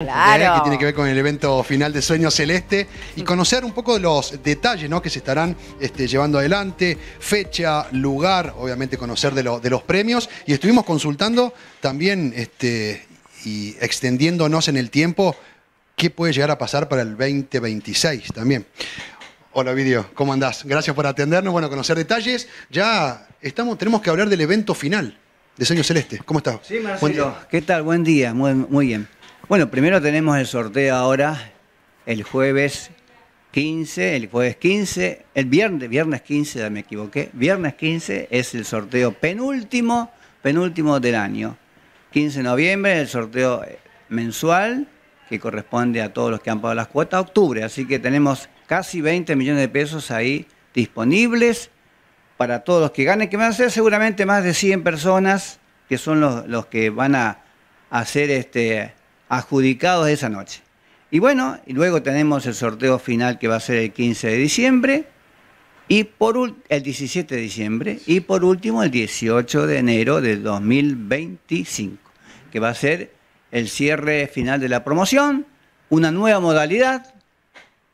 ¿eh? Claro. que tiene que ver con el evento final de Sueño Celeste y mm. conocer un poco de los detalles ¿no? que se estarán este, llevando adelante, fecha, lugar, obviamente conocer de, los premios y estuvimos consultando también este, y extendiéndonos en el tiempo qué puede llegar a pasar para el 2026 también. Hola Vidio, ¿cómo andás? Gracias por atendernos, bueno, conocer detalles. Ya estamos, tenemos que hablar del evento final de Sueño Celeste. ¿Cómo estás? Sí, Marcelo. ¿Qué tal? Buen día, muy bien. Bueno, primero tenemos el sorteo ahora, el jueves 15, el jueves 15, el viernes, viernes 15, ya me equivoqué, viernes 15 es el sorteo penúltimo, penúltimo del año. 15 de noviembre, el sorteo mensual, que corresponde a todos los que han pagado las cuotas, octubre. Así que tenemos casi 20 millones de pesos ahí disponibles para todos los que ganen, que van a ser seguramente más de 100 personas, que son los, los que van a hacer este adjudicados esa noche. Y bueno, y luego tenemos el sorteo final que va a ser el 15 de diciembre y por el 17 de diciembre y por último el 18 de enero del 2025, que va a ser el cierre final de la promoción, una nueva modalidad.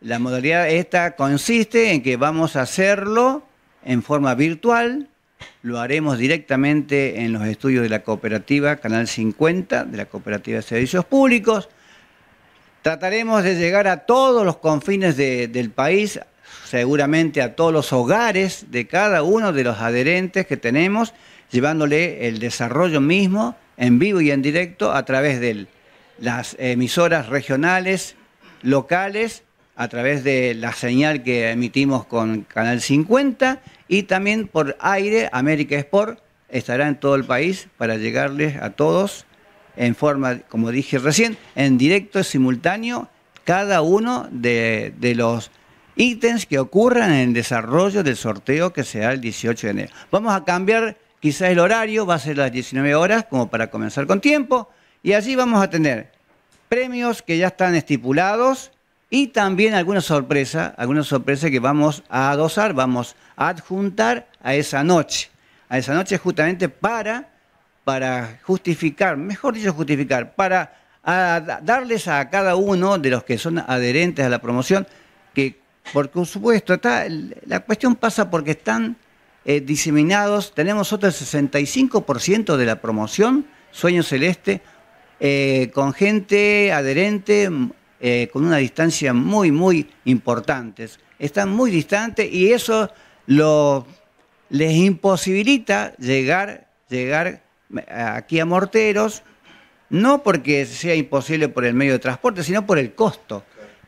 La modalidad esta consiste en que vamos a hacerlo en forma virtual lo haremos directamente en los estudios de la cooperativa, Canal 50, de la Cooperativa de Servicios Públicos. Trataremos de llegar a todos los confines del país, seguramente a todos los hogares de cada uno de los adherentes que tenemos, llevándole el desarrollo mismo en vivo y en directo a través de las emisoras regionales, locales, a través de la señal que emitimos con Canal 50 y también por aire, América Sport estará en todo el país para llegarles a todos en forma, como dije recién, en directo simultáneo cada uno de, los ítems que ocurran en el desarrollo del sorteo que será el 18 de enero. Vamos a cambiar quizás el horario, va a ser las 19 horas como para comenzar con tiempo y allí vamos a tener premios que ya están estipulados, y también alguna sorpresa, alguna sorpresa que vamos a adosar, vamos a adjuntar a esa noche. A esa noche justamente para, para justificar, mejor dicho justificar, para darles a cada uno de los que son adherentes a la promoción, que por supuesto está, la cuestión pasa porque están eh, diseminados, tenemos otro 65% de la promoción, Sueño Celeste, eh, con gente adherente eh, con una distancia muy, muy importante. Están muy distantes y eso lo, les imposibilita llegar, llegar eh, aquí a Morteros, no porque sea imposible por el medio de transporte, sino por el costo.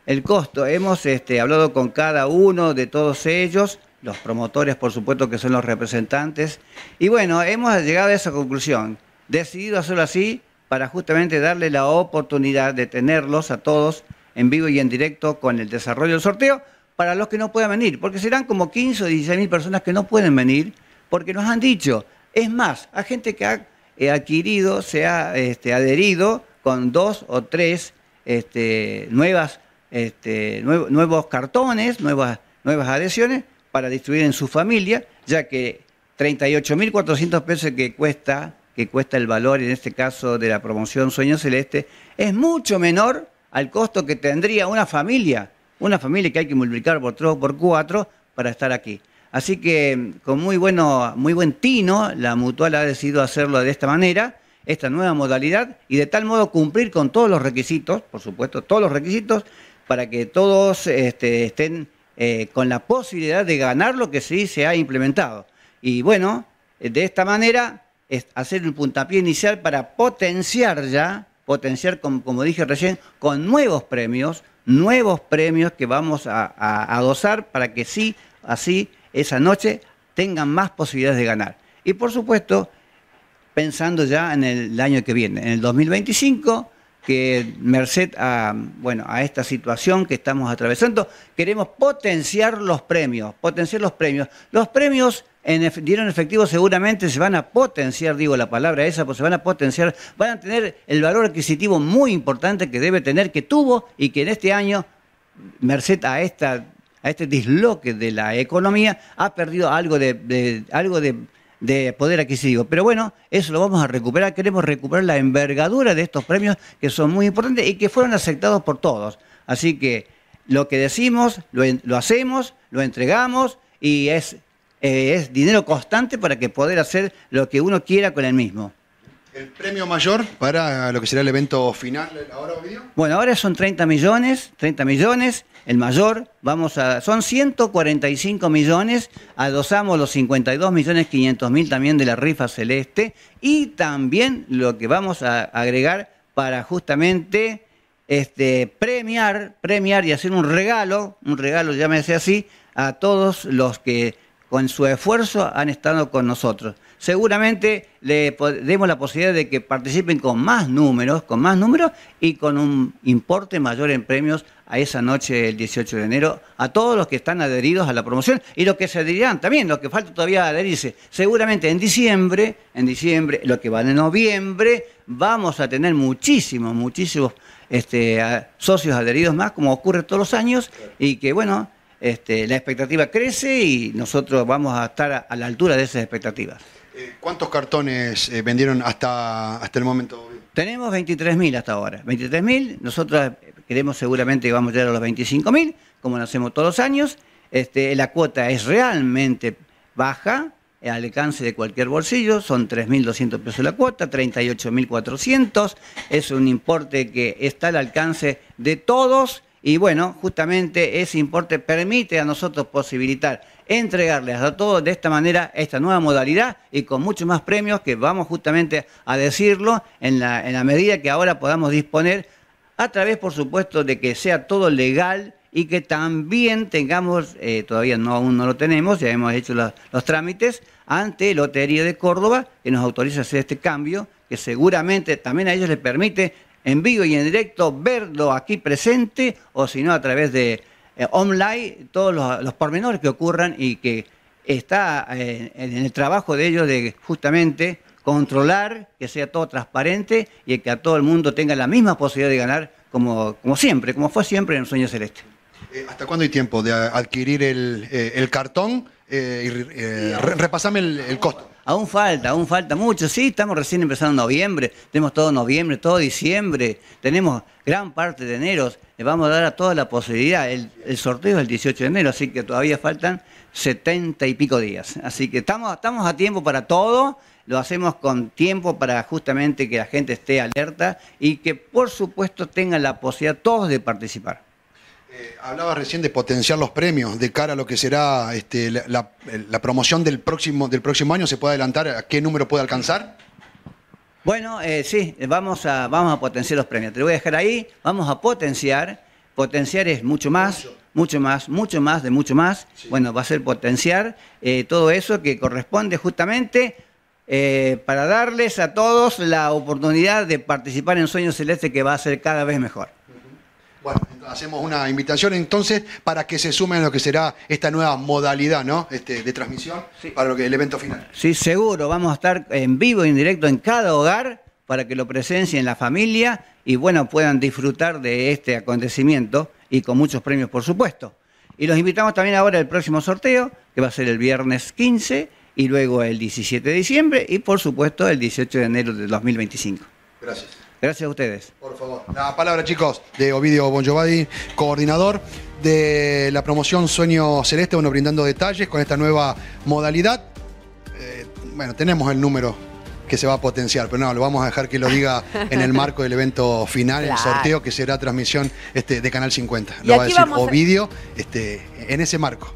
El costo, hemos este, hablado con cada uno de todos ellos, los promotores por supuesto que son los representantes, y bueno, hemos llegado a esa conclusión, decidido hacerlo así para justamente darle la oportunidad de tenerlos a todos en vivo y en directo con el desarrollo del sorteo para los que no puedan venir, porque serán como 15 o 16 mil personas que no pueden venir porque nos han dicho, es más, a gente que ha eh, adquirido, se ha este, adherido con dos o tres este, nuevas, este, nuevos cartones, nuevas, nuevas adhesiones para distribuir en su familia, ya que 38.400 pesos que cuesta que cuesta el valor, en este caso, de la promoción Sueño Celeste, es mucho menor al costo que tendría una familia, una familia que hay que multiplicar por tres o por cuatro para estar aquí. Así que con muy, bueno, muy buen tino, la mutual ha decidido hacerlo de esta manera, esta nueva modalidad, y de tal modo cumplir con todos los requisitos, por supuesto, todos los requisitos, para que todos este, estén eh, con la posibilidad de ganar lo que sí se ha implementado. Y bueno, de esta manera hacer un puntapié inicial para potenciar ya, potenciar, como, dije recién, con nuevos premios, nuevos premios que vamos a, a, para que sí, así, esa noche tengan más posibilidades de ganar. Y por supuesto, pensando ya en el año que viene, en el 2025, que merced a, bueno, a esta situación que estamos atravesando, queremos potenciar los premios, potenciar los premios. Los premios en, dieron efectivo seguramente se van a potenciar, digo la palabra esa, pues se van a potenciar, van a tener el valor adquisitivo muy importante que debe tener, que tuvo y que en este año, merced a esta a este disloque de la economía, ha perdido algo de, algo poder adquisitivo. Pero bueno, eso lo vamos a recuperar. Queremos recuperar la envergadura de estos premios que son muy importantes y que fueron aceptados por todos. Así que lo que decimos, lo, lo hacemos, lo entregamos y es eh, es dinero constante para que poder hacer lo que uno quiera con el mismo. ¿El premio mayor para lo que será el evento final ahora, Ovidio? Bueno, ahora son 30 millones, 30 millones, el mayor, vamos a, son 145 millones, adosamos los 52 millones mil también de la rifa celeste y también lo que vamos a agregar para justamente este, premiar, premiar y hacer un regalo, un regalo llámese así, a todos los que con su esfuerzo han estado con nosotros. Seguramente le demos la posibilidad de que participen con más números, con más números y con un importe mayor en premios a esa noche del 18 de enero, a todos los que están adheridos a la promoción y los que se adherirán también, los que falta todavía adherirse. Seguramente en diciembre, en diciembre, lo que va de noviembre, vamos a tener muchísimos, muchísimos este, socios adheridos más, como ocurre todos los años, y que bueno, este, la expectativa crece y nosotros vamos a estar a, la altura de esas expectativas. Eh, ¿Cuántos cartones eh, vendieron hasta, hasta el momento? Tenemos 23.000 hasta ahora. 23.000, nosotros eh, creemos seguramente que vamos a llegar a los 25.000, como lo hacemos todos los años. Este, la cuota es realmente baja, al alcance de cualquier bolsillo, son 3.200 pesos la cuota, 38.400, es un importe que está al alcance de todos y bueno, justamente ese importe permite a nosotros posibilitar entregarles a todos de esta manera esta nueva modalidad y con muchos más premios que vamos justamente a decirlo en la, medida que ahora podamos disponer, a través, por supuesto, de que sea todo legal y que también tengamos, eh, todavía no aún no lo tenemos, ya hemos hecho los, trámites, ante Lotería de Córdoba, que nos autoriza hacer este cambio, que seguramente también a ellos les permite en vivo y en directo, verlo aquí presente o si no a través de eh, online, todos los, pormenores que ocurran y que está eh, en el trabajo de ellos de justamente controlar, que sea todo transparente y que a todo el mundo tenga la misma posibilidad de ganar como, como siempre, como fue siempre en el Sueño Celeste. Eh, ¿Hasta cuándo hay tiempo de adquirir el, cartón? y, repasame el costo. Aún falta, aún falta mucho. Sí, estamos recién empezando noviembre, tenemos todo noviembre, todo diciembre, tenemos gran parte de enero. Le vamos a dar a toda la posibilidad. El, sorteo es el 18 de enero, así que todavía faltan 70 y pico días. Así que estamos, estamos a tiempo para todo lo hacemos con tiempo para justamente que la gente esté alerta y que por supuesto tengan la posibilidad todos de participar. Eh, hablaba recién de potenciar los premios de cara a lo que será este, la, promoción del próximo, del próximo año. ¿Se puede adelantar a qué número puede alcanzar? Bueno, eh, sí, vamos a, vamos a potenciar los premios. Te voy a dejar ahí. Vamos a potenciar. Potenciar es mucho más. Mucho más, mucho más, de mucho más. Bueno, va a ser potenciar eh, todo eso que corresponde justamente eh, para darles a todos la oportunidad de participar en Sueño Celeste que va a ser cada vez mejor. Bueno, hacemos una invitación entonces para que se sumen a lo que será esta nueva modalidad ¿no? Este, de transmisión para lo que el evento final. Sí, seguro, vamos a estar en vivo y en directo en cada hogar para que lo presencien la familia y bueno, puedan disfrutar de este acontecimiento y con muchos premios, por supuesto. Y los invitamos también ahora al próximo sorteo, que va a ser el viernes 15 y luego el 17 de diciembre y por supuesto el 18 de enero de 2025. Gracias. Gracias a ustedes. Por favor. La palabra, chicos, de Ovidio Bonjobadi, coordinador de la promoción Sueño Celeste, bueno, brindando detalles con esta nueva modalidad. Eh, bueno, tenemos el número que se va a potenciar, pero no, lo vamos a dejar que lo diga en el marco del evento final, el sorteo que será transmisión este, de Canal 50. Lo va a decir Ovidio este, en ese marco.